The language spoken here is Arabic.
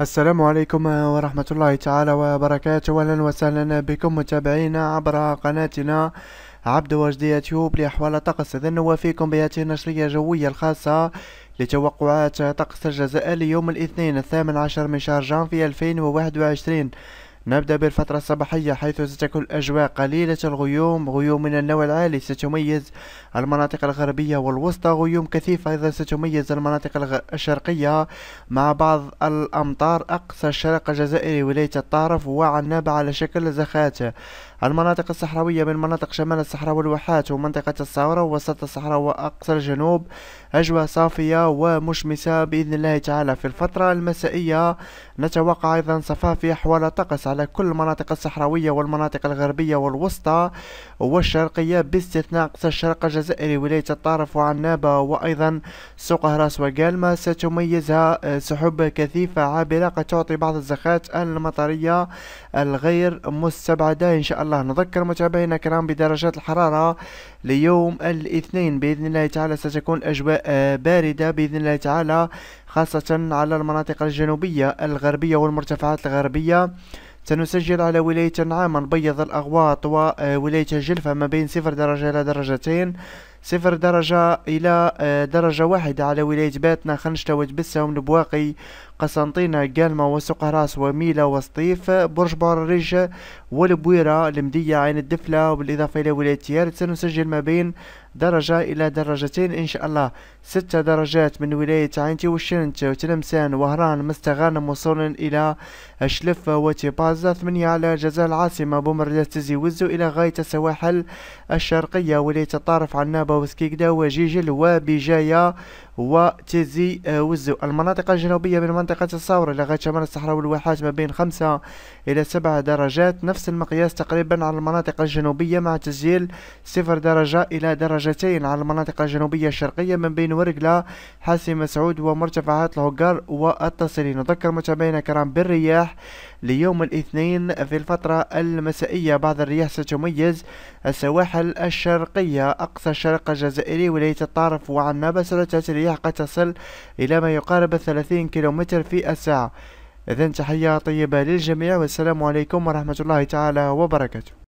السلام عليكم ورحمة الله تعالى وبركاته أهلا وسهلا بكم متابعينا عبر قناتنا عبد وجدي يوتيوب لأحوال الطقس إذن نوافيكم بهذه النشرية الجوية الخاصة لتوقعات طقس الجزائر ليوم الاثنين الثامن عشر من شهر جانفي 2021 نبدأ بالفترة الصباحية حيث ستكون الأجواء قليلة الغيوم غيوم من النوع العالي ستميز المناطق الغربية والوسطى غيوم كثيفة أيضا ستميز المناطق الشرقية مع بعض الأمطار أقصى الشرق الجزائري ولاية الطارف وعنابة على شكل زخات المناطق الصحراوية من مناطق شمال الصحراء والواحات ومنطقة الصورة ووسط الصحراء وأقصى الجنوب أجواء صافية ومشمسة بإذن الله تعالى في الفترة المسائية نتوقع أيضا صفافي حول الطقس على كل المناطق الصحراوية والمناطق الغربية والوسطى والشرقية باستثناء اقصى الشرق الجزائري ولاية الطرف وعنابة وأيضا سوق هراس وقالما ستميزها آه، سحب كثيفة عابرة قد تعطي بعض الزخات المطرية الغير مستبعدة إن شاء الله نذكر متابعينا الكرام بدرجات الحرارة ليوم الاثنين بإذن الله تعالى ستكون أجواء آه، باردة بإذن الله تعالى خاصة على المناطق الجنوبية الغربية والمرتفعات الغربية سنسجل على ولاية عاما بيض الأغواط وولاية آه، الجلفة ما بين صفر درجة إلى درجتين صفر درجة إلى آه، درجة واحدة على ولاية باتنا خنشتة وجبسة ونبواقي قسنطينة قالمة وسقراس وميلا وسطيف برج بورريج والبويرة المدية عين الدفلة وبالإضافة إلى ولاية تيارت سنسجل ما بين درجة إلى درجتين إن شاء الله ستة درجات من ولاية عينتي وشنت وتلمسان وهران مستغانم وصولا إلى شلف وتيبازا ثمانية على جزاء العاصمة بومرلة تزي وزو إلى غاية السواحل الشرقية ولاية الطارف عنابة وسكيكدا وجيجل وبجاية آه، وزو المناطق الجنوبية من منطقة الصور لغاية شمال الصحراء والواحات ما بين خمسة إلى سبعة درجات نفس المقياس تقريبا على المناطق الجنوبية مع تسجيل صفر درجة إلى درجتين على المناطق الجنوبية الشرقية من بين ورقلة حاسي مسعود ومرتفعات الهجار والتصلين نذكر متابعينا كرام بالرياح ليوم الاثنين في الفترة المسائية بعض الرياح ستميز السواحل الشرقية أقصى الشرق الجزائري ولاية الطارف وعنابة سرعة الرياح قد تصل إلى ما يقارب 30 كيلومتر في الساعة إذن تحية طيبة للجميع والسلام عليكم ورحمة الله تعالى وبركاته